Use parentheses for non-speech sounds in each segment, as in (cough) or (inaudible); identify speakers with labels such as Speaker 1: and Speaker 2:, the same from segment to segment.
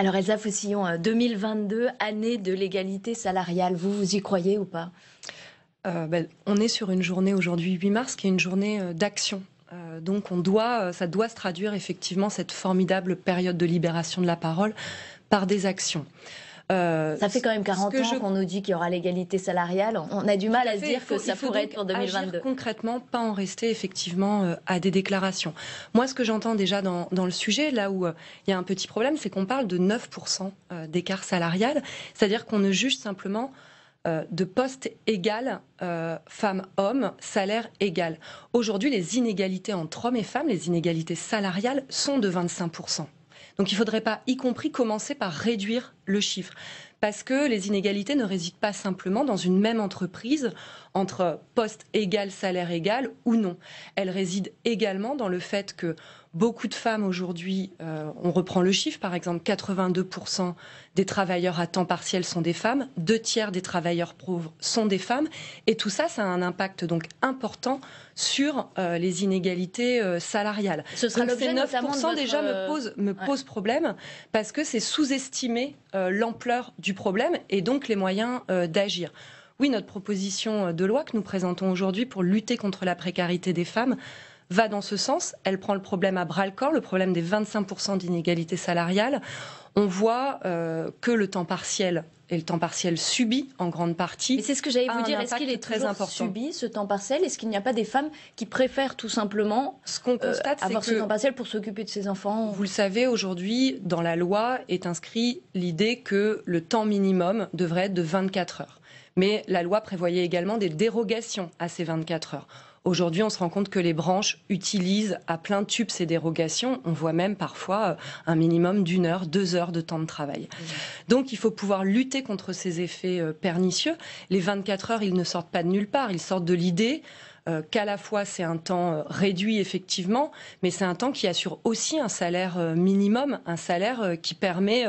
Speaker 1: Alors Elsa Foussillon, 2022, euh, année de l'égalité salariale, vous,
Speaker 2: vous y croyez ou pas euh, ben, on est sur une journée aujourd'hui 8 mars qui est une journée euh, d'action. donc on doit, ça doit se traduire effectivement cette formidable période de libération de la parole par des actions. Euh, ça fait quand même 40 ans qu'on
Speaker 1: nous dit qu'il y aura l'égalité salariale. On a du mal à, se dire que ça pourrait être pour 2022. Agir
Speaker 2: concrètement, pas en rester effectivement euh, à des déclarations. Moi, ce que j'entends déjà dans, le sujet, là où euh, il y a un petit problème, c'est qu'on parle de 9% d'écart salarial, c'est-à-dire qu'on ne juge simplement de poste égal, femmes-hommes, salaire égal. Aujourd'hui, les inégalités entre hommes et femmes, les inégalités salariales sont de 25%. Donc il ne faudrait pas, y compris, commencer par réduire le chiffre. Parce que les inégalités ne résident pas simplement dans une même entreprise entre poste égal, salaire égal ou non. Elles résident également dans le fait que Beaucoup de femmes aujourd'hui, euh, on reprend le chiffre, par exemple, 82% des travailleurs à temps partiel sont des femmes, deux tiers des travailleurs pauvres sont des femmes, et tout ça, ça a un impact donc important sur euh, les inégalités euh, salariales. Ce sera donc, ces 9% déjà me pose, me pose problème parce que c'est sous-estimer l'ampleur du problème et donc les moyens d'agir. Oui, notre proposition de loi que nous présentons aujourd'hui pour lutter contre la précarité des femmes va dans ce sens. Elle prend le problème à bras le corps, le problème des 25% d'inégalité salariale. On voit euh, que le temps partiel et le temps partiel subi en grande partie. Et c'est ce que j'allais vous dire. Est-ce qu'il est très important subi
Speaker 1: ce temps partiel Est-ce qu'il n'y a pas des femmes qui préfèrent tout simplement ce qu'on euh, constate, avoir ce temps partiel
Speaker 2: pour s'occuper de ses enfants Vous le savez, aujourd'hui, dans la loi est inscrit l'idée que le temps minimum devrait être de 24 heures. Mais la loi prévoyait également des dérogations à ces 24 heures. Aujourd'hui, on se rend compte que les branches utilisent à plein tube ces dérogations. On voit même parfois euh, un minimum d'une heure, deux heures de temps de travail. Mmh. Donc, il faut pouvoir lutter contre ces effets euh, pernicieux. Les 24 heures, ils ne sortent pas de nulle part. Ils sortent de l'idée euh, qu'à la fois c'est un temps réduit effectivement, mais c'est un temps qui assure aussi un salaire minimum, un salaire qui permet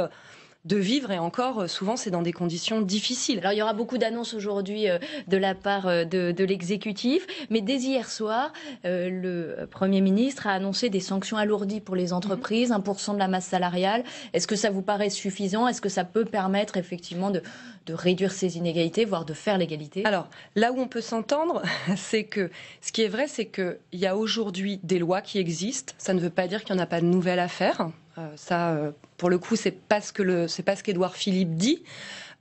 Speaker 2: de vivre. Et encore, euh, souvent, c'est dans des conditions difficiles. Alors, il y aura beaucoup
Speaker 1: d'annonces aujourd'hui euh, de la part euh, de, l'exécutif. Mais dès hier soir, le Premier ministre a annoncé des sanctions alourdies pour les entreprises, 1% mhm. de la masse salariale. Est-ce que ça vous paraît suffisant Est-ce que ça peut permettre effectivement de, de réduire ces inégalités,
Speaker 2: voire de faire l'égalité Alors, là où on peut s'entendre, (laughs) c'est que ce qui est vrai, c'est qu'il y a aujourd'hui des lois qui existent. Ça ne veut pas dire qu'il n'y en a pas de nouvelles à faire. Euh, ça, euh, pour le coup, c'est pas ce que c'est pas ce qu'Édouard Philippe dit.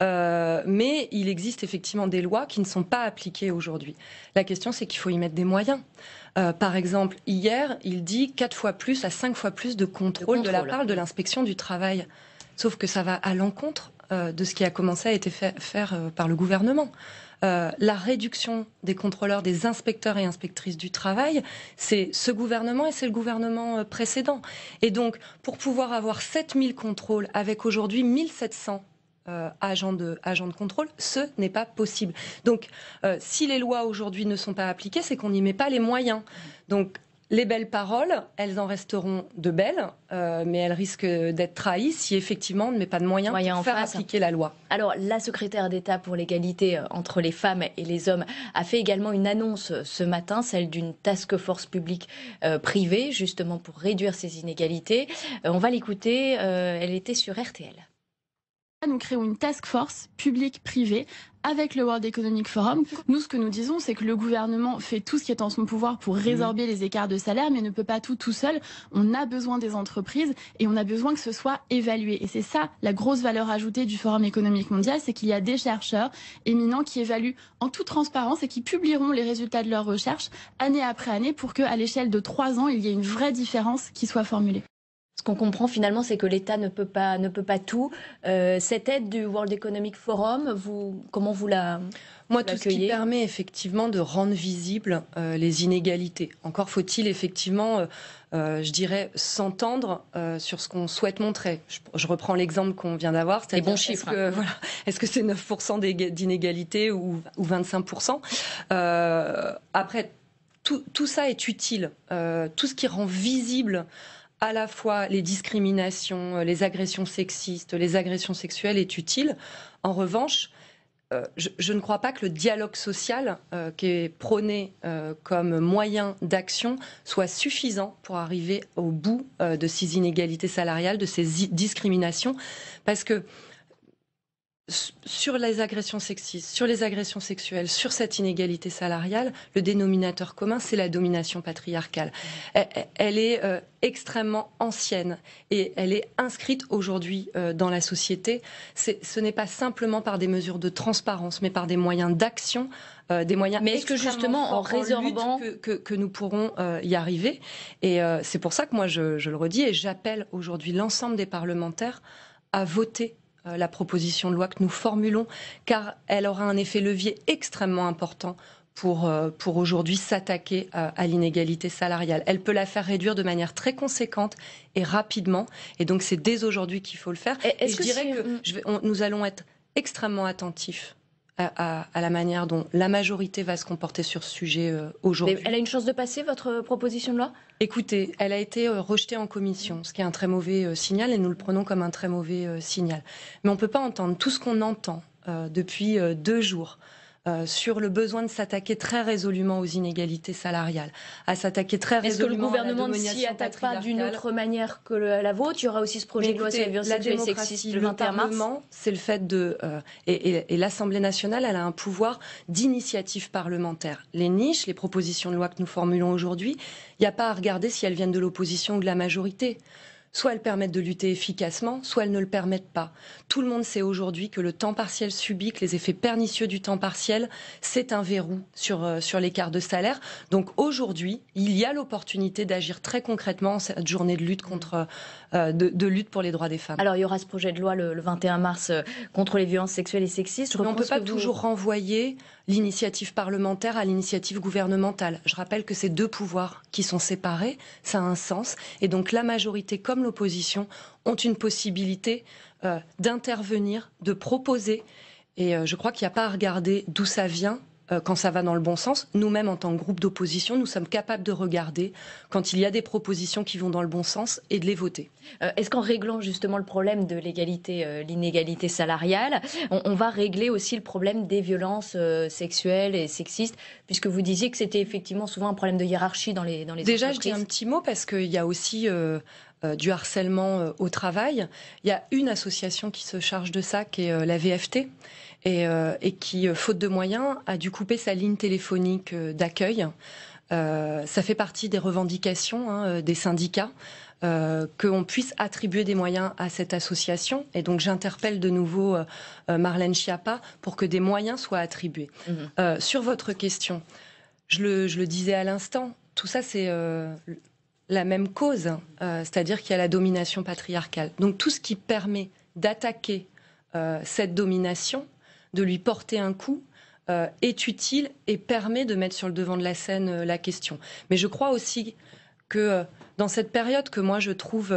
Speaker 2: Euh, mais il existe effectivement des lois qui ne sont pas appliquées aujourd'hui. La question, c'est qu'il faut y mettre des moyens. par exemple, hier, il dit quatre fois plus à 5 fois plus de, contrôle. de la part de l'inspection du travail. Sauf que ça va à l'encontre euh, de ce qui a commencé à été fait faire euh, par le gouvernement. Euh, la réduction des contrôleurs, des inspecteurs et inspectrices du travail, c'est ce gouvernement et c'est le gouvernement précédent. Et donc, pour pouvoir avoir 7000 contrôles avec aujourd'hui 1700 agents, de, agents de contrôle, ce n'est pas possible. Donc, si les lois aujourd'hui ne sont pas appliquées, c'est qu'on n'y met pas les moyens. Donc, les belles paroles, elles en resteront de belles, euh, mais elles risquent d'être trahies si effectivement on ne met pas de moyens pour faire appliquer la loi. Alors, la secrétaire d'État pour l'égalité
Speaker 1: euh, entre les femmes et les hommes a fait également une annonce euh, ce matin, celle d'une task force publique privée, justement pour réduire ces inégalités. on va l'écouter, elle était sur RTL.
Speaker 3: Nous créons une task force publique-privée avec le World Economic Forum. Nous, ce que nous disons, c'est que le gouvernement fait tout ce qui est en son pouvoir pour mhm. résorber les écarts de salaire, mais ne peut pas tout tout seul. On a besoin des entreprises et on a besoin que ce soit évalué. Et c'est ça la grosse valeur ajoutée du Forum économique mondial, c'est qu'il y a des chercheurs éminents qui évaluent en toute transparence et qui publieront les résultats de leurs recherches année après année pour qu'à l'échelle de trois ans, il y ait une vraie différence qui soit formulée ce qu'on comprend finalement, c'est que l'État ne
Speaker 1: peut pas, ne peut pas tout. Euh, cette aide du World Economic Forum, vous, comment vous la
Speaker 2: Moi, tout ce qui permet effectivement de rendre visibles euh, les inégalités. Encore faut-il effectivement, euh, je dirais, s'entendre sur ce qu'on souhaite montrer. Je, reprends l'exemple qu'on vient d'avoir. C'est bon chiffre. Est-ce que est-ce que c'est 9% d'inégalités ou, ou, 25% Après, tout, tout, ça est utile. tout ce qui rend visible à la fois les discriminations, euh, les agressions sexistes, les agressions sexuelles est utile. En revanche, euh, je, ne crois pas que le dialogue social euh, qui est prôné comme moyen d'action soit suffisant pour arriver au bout de ces inégalités salariales, de ces discriminations, parce que sur les agressions sexistes, sur les agressions sexuelles, sur cette inégalité salariale, le dénominateur commun, c'est la domination patriarcale. Elle, est euh, extrêmement ancienne et elle est inscrite aujourd'hui euh, dans la société. Ce n'est pas simplement par des mesures de transparence, mais par des moyens d'action euh, des moyens. Mais est-ce que justement en résorbant que, nous pourrons y arriver Et c'est pour ça que moi je le redis et j'appelle aujourd'hui l'ensemble des parlementaires à voter euh, la proposition de loi que nous formulons, car elle aura un effet levier extrêmement important pour, euh, pour aujourd'hui s'attaquer à, l'inégalité salariale. Elle peut la faire réduire de manière très conséquente et rapidement. Et donc, c'est dès aujourd'hui qu'il faut le faire. Et, je dirais que nous allons être extrêmement attentifs à, la manière dont la majorité va se comporter sur ce sujet euh, aujourd'hui. Elle a une chance de passer, votre euh, proposition de loi Écoutez, elle a été euh, rejetée en commission, ce qui est un très mauvais signal, et nous le prenons comme un très mauvais signal. Mais on ne peut pas entendre tout ce qu'on entend depuis deux jours euh, sur le besoin de s'attaquer très résolument aux inégalités salariales, à s'attaquer très résolument. Est-ce que le gouvernement ne s'y attaque
Speaker 1: pas d'une autre manière que la vôtre Il y aura aussi ce projet de loi sur la démocratie, le 21
Speaker 2: C'est le fait de euh, et, et l'Assemblée nationale, elle a un pouvoir d'initiative parlementaire. Les niches, les propositions de loi que nous formulons aujourd'hui, il n'y a pas à regarder si elles viennent de l'opposition ou de la majorité. Soit elles permettent de lutter efficacement, soit elles ne le permettent pas. Tout le monde sait aujourd'hui que le temps partiel subit, que les effets pernicieux du temps partiel, c'est un verrou sur, euh, sur l'écart de salaire. Donc aujourd'hui, il y a l'opportunité d'agir très concrètement en cette journée de lutte, contre, euh, euh, de, lutte pour les droits des femmes. Alors il y aura ce projet de loi le, 21 mars contre les violences sexuelles et sexistes. on ne peut pas toujours renvoyer l'initiative parlementaire à l'initiative gouvernementale. Je rappelle que ces deux pouvoirs qui sont séparés, ça a un sens. Et donc la majorité comme l'opposition ont une possibilité euh, d'intervenir, de proposer. Et euh, je crois qu'il n'y a pas à regarder d'où ça vient euh, quand ça va dans le bon sens. Nous-mêmes, en tant que groupe d'opposition, nous sommes capables de regarder quand il y a des propositions qui vont dans le bon sens et de les voter. Euh, est-ce qu'en réglant justement le
Speaker 1: problème de l'égalité, euh, l'inégalité salariale, on, va régler aussi le problème des violences sexuelles et sexistes, puisque vous disiez que c'était effectivement souvent un problème de hiérarchie dans les dans les Déjà, je dis un
Speaker 2: petit mot parce qu'il y a aussi euh, du harcèlement euh, au travail. Il y a une association qui se charge de ça, qui est euh, la VFT, et, qui, faute de moyens, a dû couper sa ligne téléphonique d'accueil. ça fait partie des revendications hein, des syndicats. qu'on puisse attribuer des moyens à cette association. Et donc j'interpelle de nouveau Marlène Schiappa pour que des moyens soient attribués. Mmh. sur votre question, je le disais à l'instant, tout ça c'est la même cause, euh, c'est-à-dire qu'il y a la domination patriarcale. Donc tout ce qui permet d'attaquer euh, cette domination, de lui porter un coup, euh, est utile et permet de mettre sur le devant de la scène la question. Mais je crois aussi que dans cette période que moi je trouve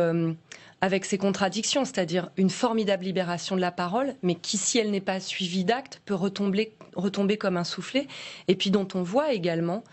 Speaker 2: avec ses contradictions, c'est-à-dire une formidable libération de la parole, mais qui, si elle n'est pas suivie d'actes, peut retomber, retomber comme un soufflet, et puis dont on voit également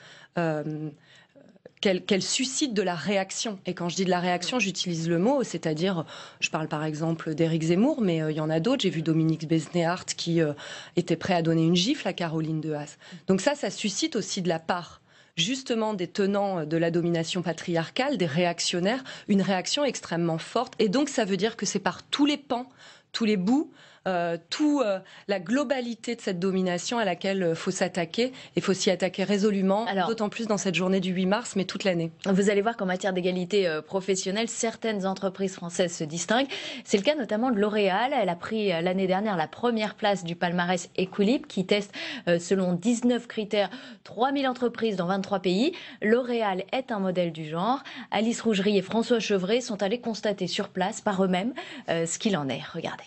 Speaker 2: qu'elle suscite de la réaction. Et quand je dis de la réaction, j'utilise le mot, c'est-à-dire, je parle par exemple d'Éric Zemmour, mais euh, il y en a d'autres. J'ai vu Dominique Besnéart qui euh, était prêt à donner une gifle à Caroline de Haas. Mm. Donc ça, ça suscite aussi de la part justement des tenants euh, de la domination patriarcale, des réactionnaires, une réaction extrêmement forte. Et donc ça veut dire que c'est par tous les pans, tous les bouts, euh, tout euh, la globalité de cette domination à laquelle il euh, faut s'attaquer. Il faut s'y attaquer résolument, d'autant plus dans cette journée du 8 mars, mais toute l'année. Vous allez voir qu'en matière d'égalité professionnelle, certaines entreprises françaises se distinguent. C'est
Speaker 1: le cas notamment de L'Oréal. Elle a pris l'année dernière la première place du palmarès Equilibre qui teste selon 19 critères 3000 entreprises dans 23 pays. L'Oréal est un modèle du genre. Alice Rougerie et François Chevret sont allés constater sur place par eux-mêmes
Speaker 3: ce qu'il en est. Regardez.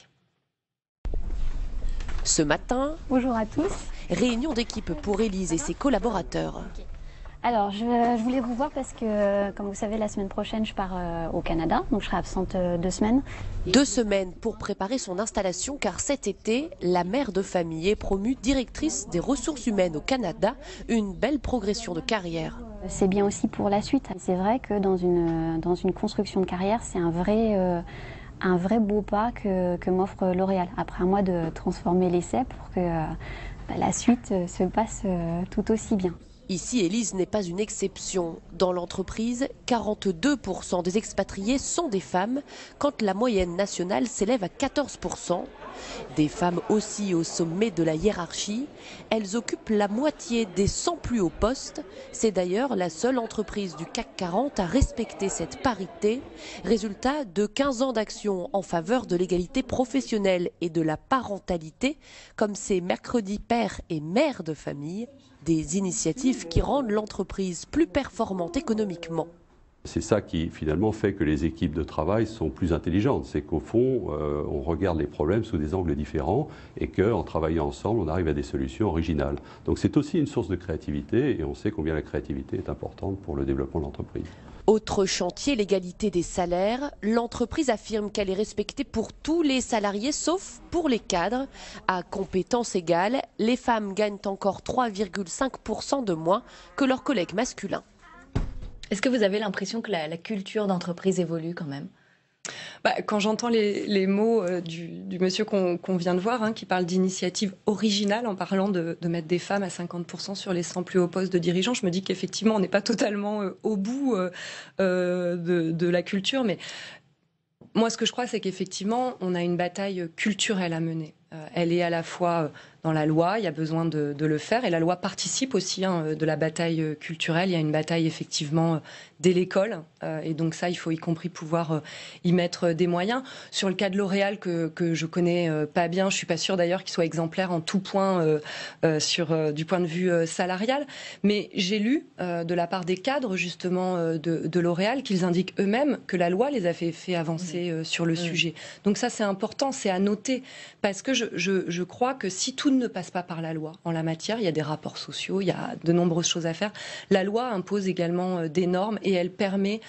Speaker 3: Ce matin, bonjour à tous. Réunion d'équipe pour Élise et ses collaborateurs. Alors, je, voulais vous voir parce que, comme vous savez, la semaine prochaine, je pars euh, au Canada, donc je serai absente euh, deux semaines. Deux semaines pour préparer son installation, car cet été, la mère de famille est promue directrice des ressources humaines au Canada, une belle progression de carrière.
Speaker 1: C'est bien aussi pour la suite. C'est vrai que dans une, euh, dans une construction de carrière, c'est un vrai un vrai beau pas que, m'offre L'Oréal. Après un mois de transformer l'essai pour que euh, bah, la suite euh, se passe euh, tout aussi bien.
Speaker 3: Ici, Élise n'est pas une exception. Dans l'entreprise, 42% des expatriés sont des femmes, quand la moyenne nationale s'élève à 14%. Des femmes aussi au sommet de la hiérarchie, elles occupent la moitié des 100 plus hauts postes. C'est d'ailleurs la seule entreprise du CAC 40 à respecter cette parité, résultat de 15 ans d'action en faveur de l'égalité professionnelle et de la parentalité, comme ces mercredis pères et mères de famille, des initiatives qui rendent l'entreprise plus performante économiquement.
Speaker 2: C'est ça qui finalement fait que les équipes de travail sont plus intelligentes. C'est qu'au fond, euh, on regarde les problèmes sous des angles différents et qu'en travaillant ensemble, on arrive à des solutions originales. Donc c'est aussi une source de créativité et on sait combien la créativité est importante pour le développement de l'entreprise.
Speaker 3: Autre chantier, l'égalité des salaires. L'entreprise affirme qu'elle est respectée pour tous les salariés, sauf pour les cadres. À compétences égales, les femmes gagnent encore 3,5% de moins que leurs collègues masculins.
Speaker 1: Est-ce que vous avez l'impression que la, la culture d'entreprise évolue quand même
Speaker 2: bah, quand j'entends les, mots euh, du, monsieur qu'on vient de voir, hein, qui parle d'initiative originale en parlant de, mettre des femmes à 50% sur les 100 plus hauts postes de dirigeants, je me dis qu'effectivement, on n'est pas totalement euh, au bout euh, de la culture. Mais moi, ce que je crois, c'est qu'effectivement, on a une bataille culturelle à mener. Euh, elle est à la fois euh, dans la loi, il y a besoin de, le faire, et la loi participe aussi hein, euh, de la bataille culturelle. Il y a une bataille effectivement dès l'école, et donc ça, il faut y compris pouvoir y mettre des moyens. Sur le cas de L'Oréal que, que je connais pas bien, je suis pas sûre d'ailleurs qu'il soit exemplaire en tout point sur du point de vue salarial, mais j'ai lu de la part des cadres justement de, L'Oréal qu'ils indiquent eux-mêmes que la loi les a fait, avancer mmh. sur le mmh. sujet. Donc ça, c'est important, c'est à noter parce que je, crois que si tout ne passe pas par la loi en la matière, il y a des rapports sociaux, il y a de nombreuses choses à faire. La loi impose également euh, des normes et elle permet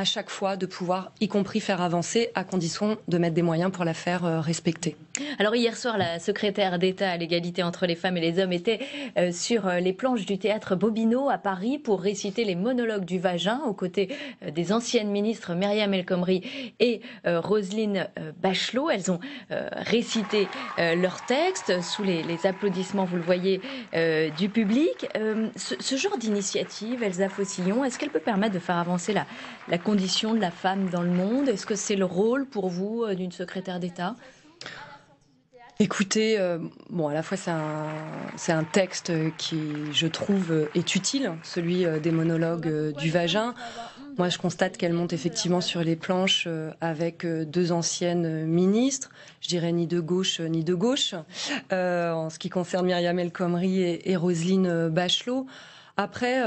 Speaker 2: à chaque fois de pouvoir, y compris faire avancer, à condition de mettre des moyens pour la faire euh, respecter.
Speaker 1: Alors hier soir, la secrétaire d'État à l'égalité entre les femmes et les hommes était euh, sur euh, les planches du théâtre Bobineau à Paris pour réciter les monologues du vagin aux côtés des anciennes ministres Myriam El Khomri et Roselyne Bachelot. Elles ont récité leur texte sous les, applaudissements, vous le voyez, du public. Ce, genre d'initiative, Elsa Faucillon, est-ce qu'elle peut permettre de faire avancer la, la condition de la femme dans le monde Est-ce que c'est le rôle pour vous euh, d'une secrétaire d'État
Speaker 2: Écoutez, euh, bon, à la fois c'est un, un texte qui, je trouve, est utile, celui euh, des monologues du vagin. Moi, je constate qu'elle monte effectivement sur les planches avec deux anciennes ministres, je dirais ni de gauche ni de gauche, en ce qui concerne Myriam El Khomri et, Roselyne Bachelot. Après,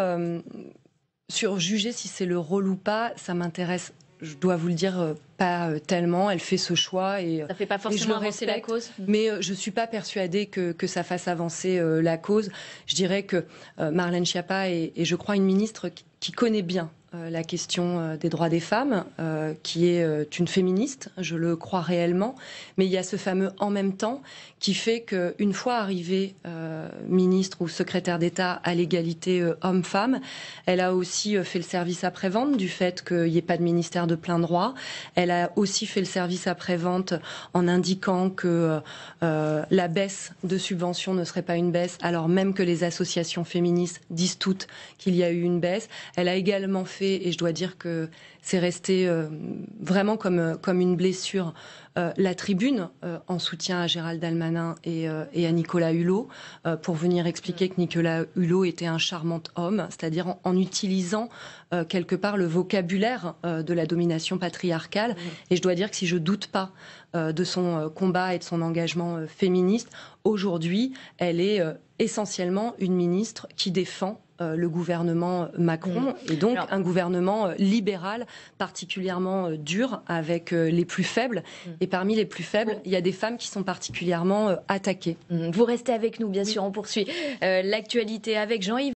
Speaker 2: sur juger si c'est le rôle ou pas, ça m'intéresse je dois vous le dire, euh, pas euh, tellement. Elle fait ce choix et euh, ça fait pas forcément avancer la cause. Mais je suis pas persuadée que, ça fasse avancer la cause. Je dirais que Marlène Schiappa est, je crois, une ministre qui connaît bien euh, la question euh, des droits des femmes, euh, qui est une féministe, je le crois réellement, mais il y a ce fameux en même temps qui fait qu'une fois arrivée ministre ou secrétaire d'État à l'égalité homme-femme, elle a aussi fait le service après-vente du fait qu'il n'y ait pas de ministère de plein droit. Elle a aussi fait le service après-vente en indiquant que la baisse de subvention ne serait pas une baisse, alors même que les associations féministes disent toutes qu'il y a eu une baisse. Elle a également fait et je dois dire que c'est resté euh, vraiment euh, comme une blessure. Euh, la tribune euh, en soutien à Gérald Dalmanin euh, et, à Nicolas Hulot pour venir expliquer que Nicolas Hulot était un charmant homme, c'est-à-dire en, utilisant quelque part le vocabulaire de la domination patriarcale. Et je dois dire que si je doute pas de son combat et de son engagement féministe, aujourd'hui, elle est essentiellement une ministre qui défend le gouvernement Macron et donc un gouvernement libéral particulièrement dur avec les plus faibles et parmi les plus faibles, il y a des femmes qui sont particulièrement euh, attaquées. Mmh, vous restez avec nous, bien sûr, on poursuit euh, l'actualité avec Jean-Yves.